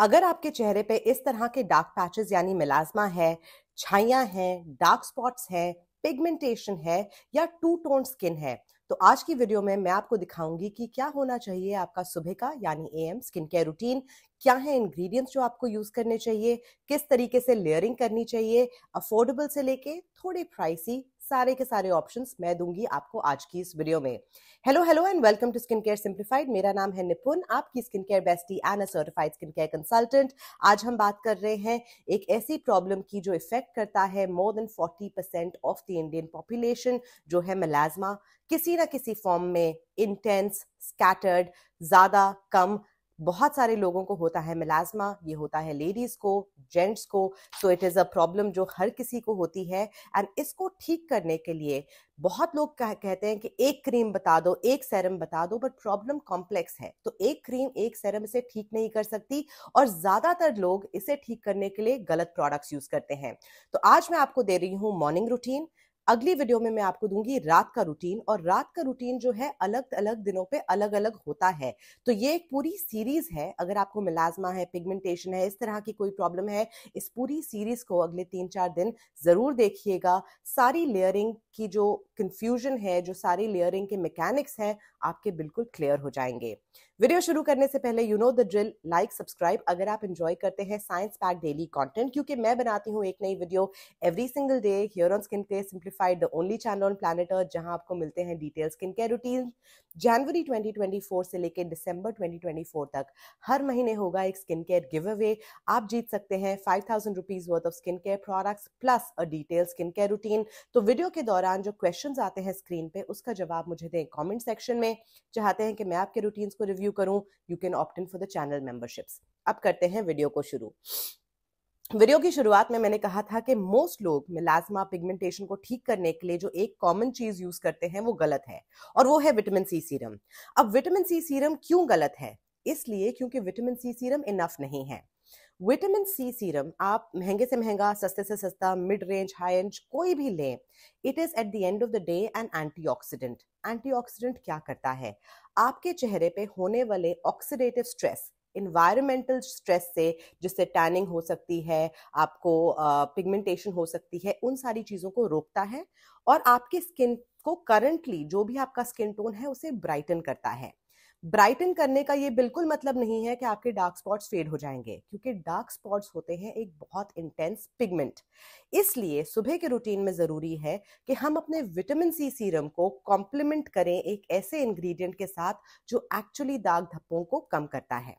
अगर आपके चेहरे पे इस तरह के डार्क पैचेस यानी मिलाजमा है छाइया है डार्क स्पॉट्स हैं पिगमेंटेशन है या टू टोन स्किन है तो आज की वीडियो में मैं आपको दिखाऊंगी कि क्या होना चाहिए आपका सुबह का यानी A M skin care routine क्या है इंग्रेडिएंट्स जो आपको यूज करने चाहिए किस तरीके से लेयरिंग करनी चाहिए अफोर्डेबल से लेके थोड़े प्राइसी सारे के सारे ऑप्शंस मैं दूंगी आपको आज की इस वीडियो में hello hello and welcome to skin care simplified मेरा नाम है निपुण आपकी skin care bestie and certified skin care consultant आज हम बात कर रहे हैं एक ऐसी प्रॉब्लम की जो इफेक्ट करता है more than 40 percent of the Indian population जो है मलाजमा किसी ना किसी फॉर्म में इंटेंस स्कैटर्ड ज़्यादा कम बहुत सारे लोगों को होता है मिलाजमा ये होता है लेडीज़ को जेंट्स को so it is a problem जो हर किसी को होती है एंड इसको ठीक करने के लिए बहुत लोग कह, कहते हैं कि एक क्रीम बता दो एक सैरम बता दो बट प्रॉब्लम कॉम्प्लेक्स है तो एक क्रीम एक सेरम इसे ठीक नहीं कर सकती और ज़्यादातर लोग इसे ठीक करने के लिए गलत प्रोडक्ट्स यूज़ करते हैं तो आज मैं आपको दे रही हूँ मॉर्निंग रूटीन अगली वीडियो में मैं आपको दूंगी रात का रूटीन और रात का रूटीन जो है अलग अलग दिनों पे अलग अलग होता है तो ये एक पूरी सीरीज है अगर आपको मिलाजमा है पिगमेंटेशन है इस तरह की कोई प्रॉब्लम है इस पूरी सीरीज को अगले तीन चार दिन जरूर देखिएगा सारी लेयरिंग की जो कंफ्यूजन है जो सारी लेयरिंग के मैकेनिक्स हैं आपके बिल्कुल क्लियर हो जाएंगे वीडियो शुरू करने से पहले you know the drill like subscribe अगर आप इंजॉय करते हैं साइंस पैक डेली कॉन्टेंट क्योंकि मैं बनाती हूँ एक नई video every single day here on skin care simplified the only channel on planet earth जहां आपको मिलते हैं डिटेल स्किन केयर रूटीन जनवरी 2024 से लेकर दिसंबर 2024 तक हर महीने होगा एक स्किन केयर गिव अवे आप जीत सकते हैं five thousand rupees worth of skin care products plus a detail skin care routine तो वीडियो के दौरान जो क्वेश्चंस आते हैं स्क्रीन पे उसका जवाब मुझे दें कमेंट सेक्शन में हैं चाहते हैं कि मैं आपके रूटीन्स को रिव्यू करूं you can opt in for the channel memberships अब करते हैं वीडियो को शुरू वीडियो की शुरुआत में मैंने कहा था कि मोस्ट लोग मिलाजमा पिगमेंटेशन को ठीक करने के लिए जो एक कॉमन चीज यूज करते हैं वो गलत है और वो है विटामिन सी सीरम अब विटामिन सी सीरम क्यों गलत है इसलिए क्योंकि विटामिन सी सीरम इनफ नहीं है विटामिन सी सीरम आप महंगे से महंगा सस्ते से सस्ता मिड रेंज हाई रेंज कोई भी लें it is at the end of the day an antioxidant antioxidant क्या करता है आपके चेहरे पे होने वाले ऑक्सीडेटिव स्ट्रेस इन्वायरमेंटल स्ट्रेस से जिससे टैनिंग हो सकती है आपको पिगमेंटेशन uh, हो सकती है उन सारी चीज़ों को रोकता है और आपकी स्किन को करंटली जो भी आपका स्किन टोन है उसे ब्राइटन करता है ब्राइटन करने का ये बिल्कुल मतलब नहीं है कि आपके डार्क स्पॉट्स फेड हो जाएंगे क्योंकि डार्क स्पॉट्स होते हैं एक बहुत इंटेंस पिगमेंट इसलिए सुबह के रूटीन में ज़रूरी है कि हम अपने विटामिन सी सीरम को कॉम्प्लीमेंट करें एक ऐसे इंग्रेडिएंट के साथ जो एक्चुअली दाग धप्पों को कम करता है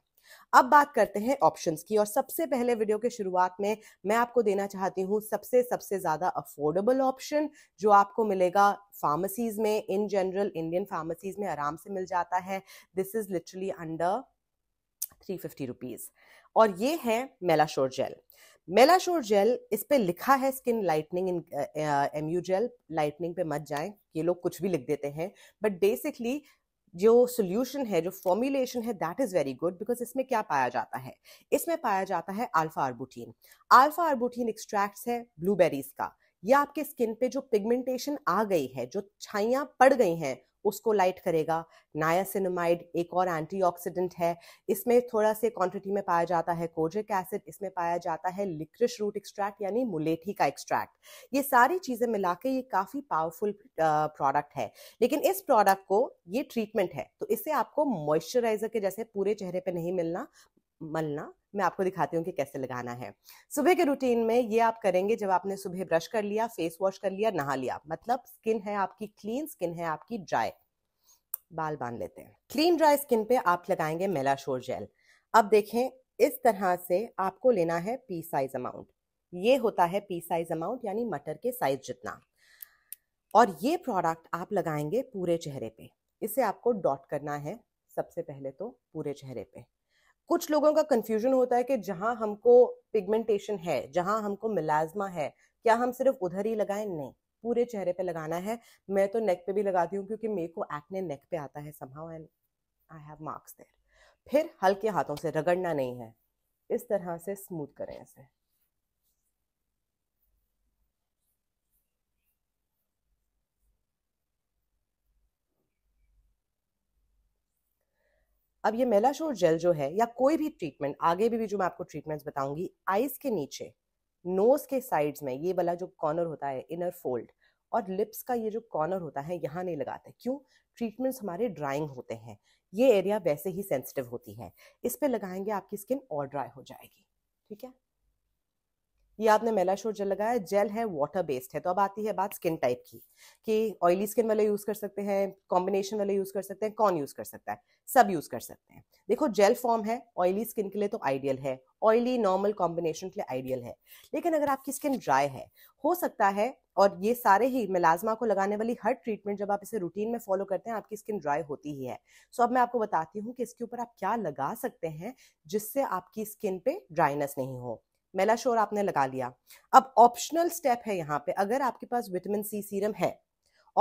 अब बात करते हैं ऑप्शंस की और सबसे पहले वीडियो के शुरुआत में मैं आपको देना चाहती हूँ सबसे सबसे ज़्यादा अफोर्डेबल ऑप्शन जो आपको मिलेगा फार्मेसीज में इन जनरल इंडियन फार्मेसीज में आराम से मिल जाता है this is literally under three fifty rupees और ये है मेलाशोर जेल मेलाशोर जेल इस पे लिखा है स्किन लाइटनिंग इन एमयू जेल लाइटनिंग पे मत जाएं ये लोग कुछ भी लिख देते हैं बट बेसिकली जो सोल्यूशन है जो फॉर्मुलेशन है that is very good because इसमें क्या पाया जाता है इसमें पाया जाता है alpha arbutin alpha arbutin extracts है ब्लूबेरीज का या आपके स्किन पे जो पिगमेंटेशन आ गई है जो छाइयाँ पड़ गई हैं उसको लाइट करेगा नायासिनमाइड एक और एंटीऑक्सीडेंट है इसमें थोड़ा से क्वांटिटी में पाया जाता है कोजिक एसिड इसमें पाया जाता है लिक्रिश रूट एक्सट्रैक्ट यानी मुलेठी का एक्सट्रैक्ट ये सारी चीज़ें मिला के ये काफ़ी पावरफुल प्रोडक्ट है लेकिन इस प्रोडक्ट को ये ट्रीटमेंट है तो इससे आपको मॉइस्चराइजर के जैसे पूरे चेहरे पर नहीं मिलना मलना मैं आपको दिखाती हूँ कि कैसे लगाना है सुबह के रूटीन में ये आप करेंगे जब आपने सुबह ब्रश कर लिया फेस वॉश कर लिया नहा लिया मतलब स्किन है आपकी क्लीन स्किन है आपकी ड्राई बाल बांध लेते हैं क्लीन ड्राई स्किन पे आप लगाएंगे मेलाशोर जेल अब देखें इस तरह से आपको लेना है पी साइज अमाउंट ये होता है पी साइज अमाउंट यानी मटर के साइज जितना और ये प्रोडक्ट आप लगाएंगे पूरे चेहरे पे इसे आपको डॉट करना है सबसे पहले तो पूरे चेहरे पे कुछ लोगों का कंफ्यूजन होता है कि जहां हमको पिगमेंटेशन है जहां हमको मिलाजमा है क्या हम सिर्फ उधर ही लगाएं नहीं पूरे चेहरे पे लगाना है मैं तो नेक पे भी लगाती हूँ क्योंकि मेरे को एक्ने नेक पे आता है somehow and I have marks फिर हल्के हाथों से रगड़ना नहीं है इस तरह से स्मूथ करें इसे अब ये मेलाशोर जेल जो है या कोई भी ट्रीटमेंट आगे भी, भी जो मैं आपको ट्रीटमेंट्स बताऊंगी आइज के नीचे नोज के साइड्स में ये वाला जो कॉर्नर होता है इनर फोल्ड और लिप्स का ये जो कॉर्नर होता है यहाँ नहीं लगाते क्यों ट्रीटमेंट्स हमारे ड्राइंग होते हैं ये एरिया वैसे ही सेंसिटिव होती है इस पर लगाएंगे आपकी स्किन और ड्राई हो जाएगी ठीक है ये आपने मेलाशोर जेल लगाया जेल है वाटर बेस्ड है तो अब आती है बात स्किन टाइप की कि ऑयली स्किन वाले यूज़ कर सकते हैं कॉम्बिनेशन वाले यूज़ कर सकते हैं कौन यूज़ कर सकता है सब यूज़ कर सकते हैं देखो जेल फॉर्म है ऑयली स्किन के लिए तो आइडियल है ऑयली नॉर्मल कॉम्बिनेशन के लिए आइडियल है लेकिन अगर आपकी स्किन ड्राई है हो सकता है और ये सारे ही मिलाजमा को लगाने वाली हर ट्रीटमेंट जब आप इसे रूटीन में फॉलो करते हैं आपकी स्किन ड्राई होती ही है सो अब मैं आपको बताती हूँ कि इसके ऊपर आप क्या लगा सकते हैं जिससे आपकी स्किन पे ड्राइनेस नहीं हो मेला शोर आपने लगा लिया अब ऑप्शनल स्टेप है यहाँ पे अगर आपके पास विटामिन सी सीरम है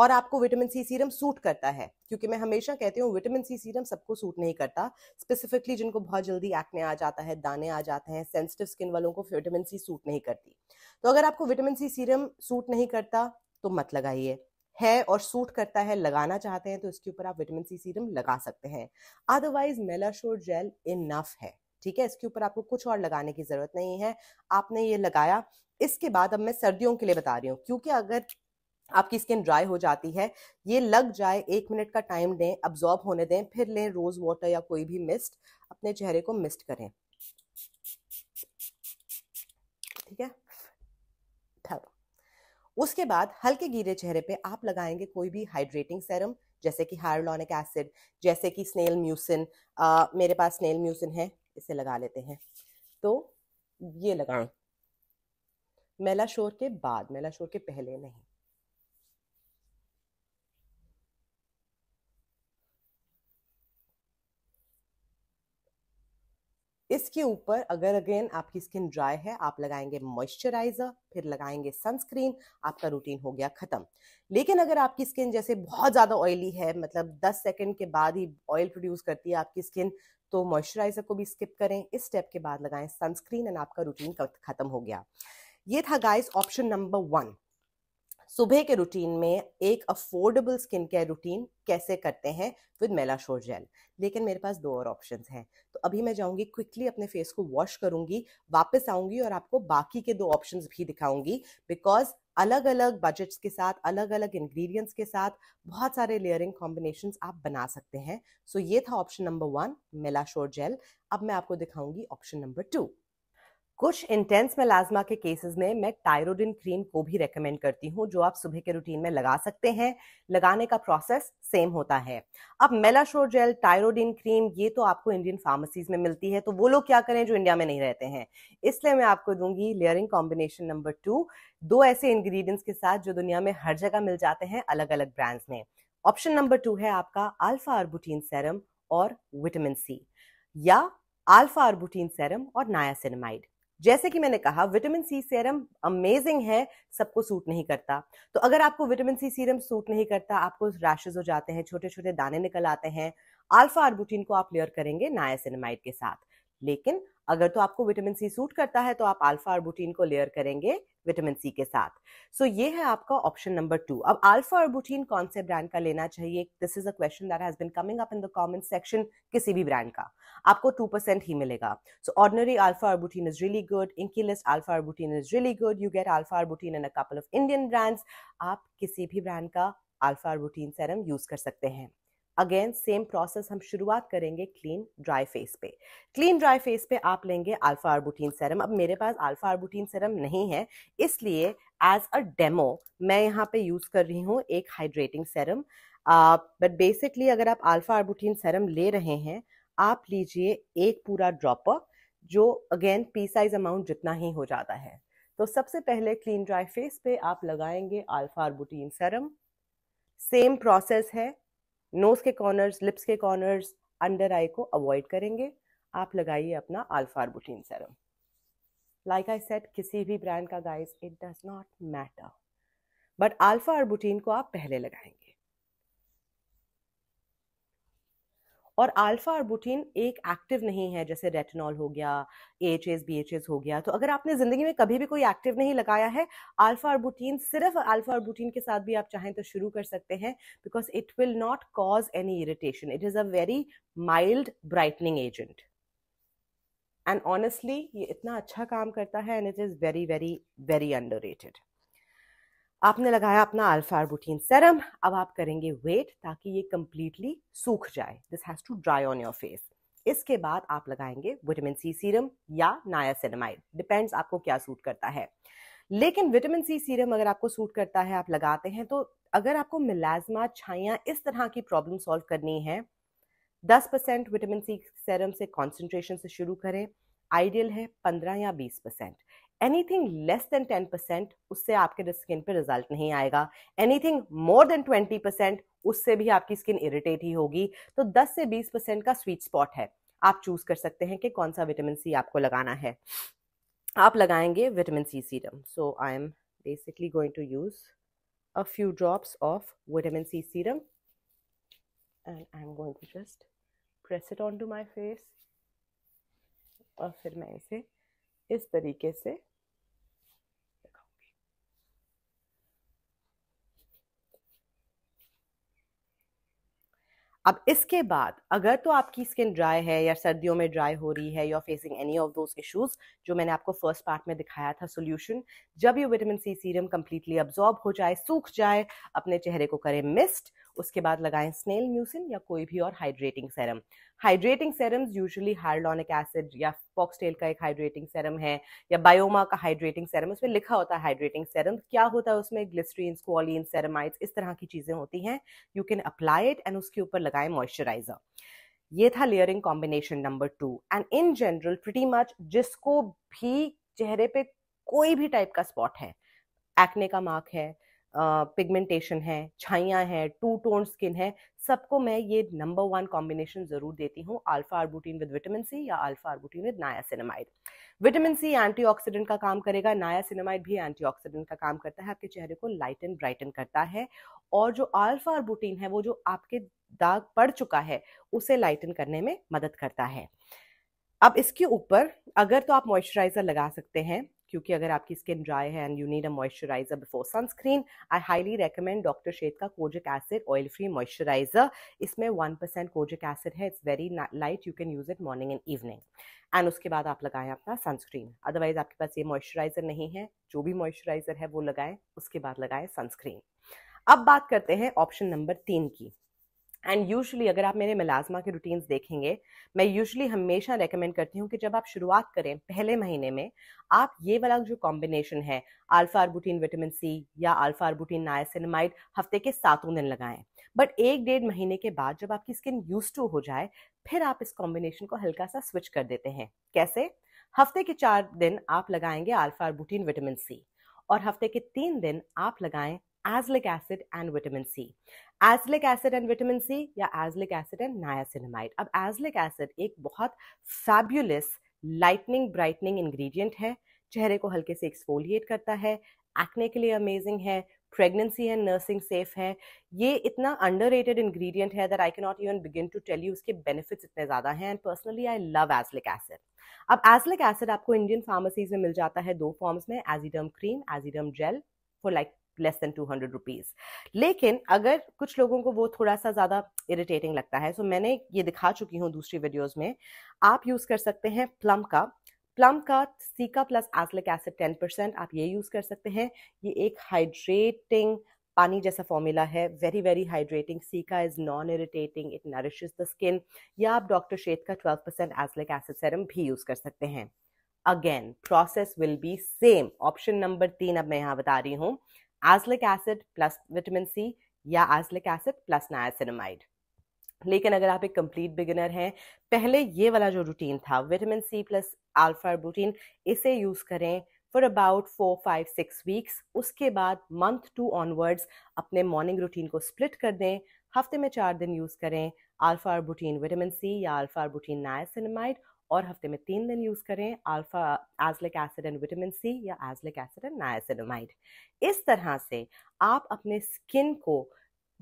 और आपको विटामिन सी सीरम सूट करता है क्योंकि मैं हमेशा कहती हूँ विटामिन सी सीरम सबको सूट नहीं करता स्पेसिफिकली जिनको बहुत जल्दी एक्ने आ जाता है दाने आ जाते हैं सेंसिटिव स्किन वालों को विटामिन सी सूट नहीं करती तो अगर आपको विटामिन सी सीरम सूट नहीं करता तो मत लगाइए है और सूट करता है लगाना चाहते हैं तो इसके ऊपर आप विटामिन सी सीरम लगा सकते हैं अदरवाइज मेलाशोर जेल इनफ है ठीक है इसके ऊपर आपको कुछ और लगाने की ज़रूरत नहीं है आपने ये लगाया इसके बाद अब मैं सर्दियों के लिए बता रही हूँ क्योंकि अगर आपकी स्किन ड्राई हो जाती है ये लग जाए एक मिनट का टाइम दें अब्जॉर्ब होने दें फिर लें रोज़ वाटर या कोई भी मिस्ट अपने चेहरे को मिस्ट करें ठीक है उसके बाद हल्के गीले चेहरे पे आप लगाएंगे कोई भी हाइड्रेटिंग सेरम जैसे कि हायरलॉनिक एसिड जैसे कि स्नेल म्यूसिन मेरे पास स्नेल म्यूसिन है इसे लगा लेते हैं तो ये लगाएं मेला शोर के बाद मेला शोर के पहले नहीं इसके ऊपर अगर अगेन आपकी स्किन ड्राई है आप लगाएंगे मॉइस्चराइजर फिर लगाएंगे सनस्क्रीन आपका रूटीन हो गया खत्म लेकिन अगर आपकी स्किन जैसे बहुत ज़्यादा ऑयली है मतलब 10 सेकंड के बाद ही ऑयल प्रोड्यूस करती है आपकी स्किन तो मॉइस्चराइजर को भी स्किप करें इस स्टेप के बाद लगाएं सनस्क्रीन एंड आपका रूटीन खत्म हो गया ये था गाइस ऑप्शन नंबर वन सुबह के रूटीन में एक अफोर्डेबल स्किन केयर रूटीन कैसे करते हैं विद मेला शोर जेल लेकिन मेरे पास दो और ऑप्शंस हैं तो अभी मैं जाऊंगी क्विकली अपने फेस को वॉश करूंगी वापस आऊंगी और आपको बाकी के दो ऑप्शंस भी दिखाऊंगी बिकॉज अलग अलग बजट्स के साथ अलग अलग इंग्रेडिएंट्स के साथ बहुत सारे लेयरिंग कॉम्बिनेशन आप बना सकते हैं सो so ये था option number one Melashore gel अब मैं आपको दिखाऊंगी ऑप्शन नंबर टू कुछ इंटेंस मेलाजमा के केसेस में मैं टायरोडिन क्रीम को भी रेकमेंड करती हूँ जो आप सुबह के रूटीन में लगा सकते हैं लगाने का प्रोसेस सेम होता है अब मेलाशोर जेल टायरोडिन क्रीम ये तो आपको इंडियन फार्मेसीज में मिलती है तो वो लोग क्या करें जो इंडिया में नहीं रहते हैं इसलिए मैं आपको दूंगी लेयरिंग कॉम्बिनेशन नंबर टू दो ऐसे इंग्रीडियंट्स के साथ जो दुनिया में हर जगह मिल जाते हैं अलग अलग ब्रांड्स में ऑप्शन नंबर टू है आपका अल्फा अर्बुटीन सेरम और विटामिन सी या अल्फा अर्बुटीन सेरम और नायासिनमाइड जैसे कि मैंने कहा विटामिन सी सीरम अमेजिंग है सबको सूट नहीं करता तो अगर आपको विटामिन सी सीरम सूट नहीं करता आपको रैशेज हो जाते हैं छोटे छोटे दाने निकल आते हैं अल्फा आरबुटीन को आप लेयर करेंगे नायासिनमाइड के साथ लेकिन अगर तो आपको विटामिन सी सूट करता है तो आप अल्फा आर्बुटीन को लेयर करेंगे विटामिन सी के साथ सो so, ये है आपका ऑप्शन नंबर टू अब अल्फा आर्बुटीन कौन से ब्रांड का लेना चाहिए this is a question that has been coming up in the comment section किसी भी ब्रांड का आपको टू परसेंट ही मिलेगा so Ordinary alpha arbutin is really good Inkey List alpha arbutin is really good you get alpha arbutin in a couple of Indian brands आप किसी भी brand का अल्फा आर्बुटीन सेरम यूज कर सकते हैं अगेन सेम प्रोसेस हम शुरुआत करेंगे क्लीन ड्राई फेस पे क्लीन ड्राई फेस पे आप लेंगे अल्फा आर्बुटीन सेरम अब मेरे पास अल्फा आर्बुटीन सेरम नहीं है इसलिए एज अ डेमो मैं यहाँ पे यूज़ कर रही हूँ एक हाइड्रेटिंग सेरम बट बेसिकली अगर आप अल्फा आर्बुटीन सेरम ले रहे हैं आप लीजिए एक पूरा ड्रॉपर जो अगेन पी साइज अमाउंट जितना ही हो जाता है तो सबसे पहले क्लीन ड्राई फेस पे आप लगाएंगे alpha arbutin serum same process है नोज़ के कॉर्नर्स लिप्स के कॉर्नर्स अंडर आई को अवॉइड करेंगे आप लगाइए अपना arbutin serum like I said किसी भी ब्रांड का guys it does not matter but alpha arbutin को आप पहले लगाएंगे और अल्फा आर्बुटिन एक एक्टिव नहीं है जैसे रेटिनॉल हो गया A H S B H S हो गया तो अगर आपने ज़िंदगी में कभी भी कोई एक्टिव नहीं लगाया है अल्फा आर्बुटीन सिर्फ अल्फा आर्बुटीन के साथ भी आप चाहें तो शुरू कर सकते हैं because it will not cause any irritation it is a very mild brightening agent and honestly ये इतना अच्छा काम करता है and it is very very very underrated आपने लगाया अपना अल्फा आर्बुटीन सेरम अब आप करेंगे वेट ताकि ये कम्प्लीटली सूख जाए this has to dry on your face इसके बाद आप लगाएंगे विटामिन सी सीरम या नायासेनामाइड डिपेंड्स आपको क्या सूट करता है लेकिन विटामिन सी सीरम अगर आपको सूट करता है आप लगाते हैं तो अगर आपको मिलाजमा छाइयाँ इस तरह की प्रॉब्लम सॉल्व करनी है दस परसेंट विटामिन सी सीरम से कॉन्सेंट्रेशन से शुरू करें आइडियल है पंद्रह या बीस percent anything less than ten percent उससे आपके स्किन पे रिजल्ट नहीं आएगा anything more than twenty percent उससे भी आपकी स्किन इरिटेट ही होगी तो दस से बीस परसेंट का स्वीट स्पॉट है आप चूज कर सकते हैं कि कौन सा विटामिन सी आपको लगाना है आप लगाएंगे vitamin C serum so I am basically going to use a few drop of vitamin C serum and I am going to just press it on to my face और फिर मैं इसे इस तरीके से अब इसके बाद अगर तो आपकी स्किन ड्राई है या सर्दियों में ड्राई हो रही है या facing any of those issues जो मैंने आपको फर्स्ट पार्ट में दिखाया था सोल्यूशन जब ये vitamin C serum completely absorb हो जाए सूख जाए अपने चेहरे को करे मिस्ट उसके बाद लगाएं स्नेल म्यूसिन या कोई भी और hydrating serum hydrating serums usually hyaluronic acid या फॉक्सटेल का एक हाइड्रेटिंग सेरम है या बायोमा का हाइड्रेटिंग सेरम उसमें लिखा होता है हाइड्रेटिंग सेरम क्या होता है उसमें ग्लिस्ट्रीन क्वालिन सेरामाइड्स इस तरह की चीज़ें होती हैं you can apply it and उसके ऊपर लगाएं मॉइस्चराइजर ये था layering combination number two and in general pretty much जिसको भी चेहरे पे कोई भी टाइप का स्पॉट है एक्ने का मार्क है पिगमेंटेशन है छाइयाँ हैं टू टोन स्किन है सबको मैं ये नंबर वन कॉम्बिनेशन ज़रूर देती हूँ alpha arbutin with vitamin C या alpha arbutin with niacinamide vitamin C antioxidant का काम करेगा नायासिनेमाइड भी एंटीऑक्सीडेंट का काम करता है आपके चेहरे को लाइट एंड ब्राइटन करता है और जो अल्फा आर्बुटीन है वो जो आपके दाग पड़ चुका है उसे लाइटन करने में मदद करता है अब इसके ऊपर अगर तो आप मॉइस्चराइज़र लगा सकते हैं क्योंकि अगर आपकी स्किन ड्राई है and you need a moisturiser before sunscreen I highly recommend doctor Sheth का kojic acid oil free moisturiser इसमें वन परसेंट कोजिक एसिड है it's very light you can use it morning and evening and उसके बाद आप लगाएं अपना sunscreen otherwise आपके पास ये मॉइस्चराइजर नहीं है जो भी मॉइस्चराइजर है वो लगाएं उसके बाद लगाएं सनस्क्रीन अब बात करते हैं ऑप्शन नंबर तीन की एंड यूजली अगर आप मेरे मिलाजमा के रूटीन्स देखेंगे मैं यूजली हमेशा रेकमेंड करती हूँ कि जब आप शुरुआत करें पहले महीने में आप ये वाला जो कॉम्बिनेशन है आल्फा आर्बुटीन विटामिन सी या आल्फा आर्बुटीन नायसिनमाइड हफ्ते के सातों दिन लगाएं बट एक डेढ़ महीने के बाद जब आपकी स्किन यूज टू हो जाए फिर आप इस कॉम्बिनेशन को हल्का सा स्विच कर देते हैं कैसे हफ्ते के चार दिन आप लगाएंगे आल्फा आर्बुटीन विटामिन सी और हफ्ते के तीन दिन आप लगाएं azelaic acid and vitamin C. Azelaic acid and vitamin C या azelaic acid and niacinamide. अब azelaic acid एक बहुत फैब्यूलस लाइटनिंग ब्राइटनिंग इंग्रेडिएंट है चेहरे को हल्के से एक्सफोलिएट करता है के लिए amazing है प्रेगनेंसी है नर्सिंग सेफ है ये इतना अंडर रेटेड इन्ग्रीडियंट है that I can not even begin to tell you उसके बेनिफिट्स इतने ज़्यादा हैं and personally I love azelaic acid अब एजलिक एसिड आपको इंडियन फार्मेसीज में मिल जाता है दो फॉर्म्स में Aziderm cream Aziderm gel for like less than two hundred rupees लेकिन अगर कुछ लोगों को वो थोड़ा सा ज़्यादा इरिटेटिंग लगता है सो so मैंने ये दिखा चुकी हूँ दूसरी वीडियोज़ में आप यूज़ कर सकते हैं प्लम का प्लम का cica plus azelaic acid ten percent आप ये यूज़ कर सकते हैं ये एक हाइड्रेटिंग पानी जैसा फॉर्मूला है very very hydrating cica is non irritating it nourish the skin या आप डॉक्टर शेत का twelve percent azelaic acid serum भी यूज़ कर सकते हैं again process will be same option number तीन अब मैं यहाँ बता रही हूँ azelaic acid plus vitamin C या एसलिक एसिड प्लस नायासिनमाइड लेकिन अगर आप एक कंप्लीट बिगिनर हैं पहले ये वाला जो रूटीन था vitamin C plus alpha routine इसे यूज़ करें for about four five six weeks उसके बाद मंथ टू ऑनवर्ड्स अपने मॉर्निंग रूटीन को स्प्लिट कर दें हफ्ते में चार दिन यूज़ करें अल्फा बुटीन विटामिन सी या अल्फा बुटीन नायासिनमाइड और हफ्ते में तीन दिन यूज़ करें alpha azelaic acid and vitamin C या एजलिक एसिड एंड नायासिनोमाइड इस तरह से आप अपने स्किन को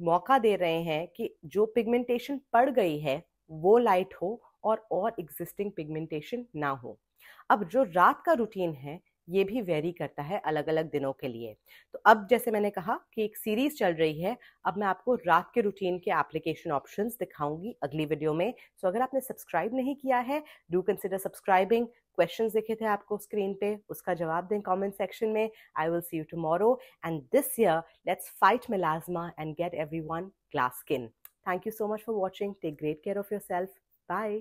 मौका दे रहे हैं कि जो पिगमेंटेशन पड़ गई है वो लाइट हो और और एग्जिस्टिंग पिगमेंटेशन ना हो अब जो रात का रूटीन है ये भी वेरी करता है अलग अलग दिनों के लिए तो अब जैसे मैंने कहा कि एक सीरीज चल रही है अब मैं आपको रात के रूटीन के एप्लीकेशन ऑप्शन दिखाऊंगी अगली वीडियो में सो अगर आपने सब्सक्राइब नहीं किया है डू कंसिडर सब्सक्राइबिंग क्वेश्चन देखे थे आपको स्क्रीन पे उसका जवाब दें कॉमेंट सेक्शन में I will see you tomorrow and this year let's fight melasma and get everyone glass skin thank you so much for watching take great care of yourself bye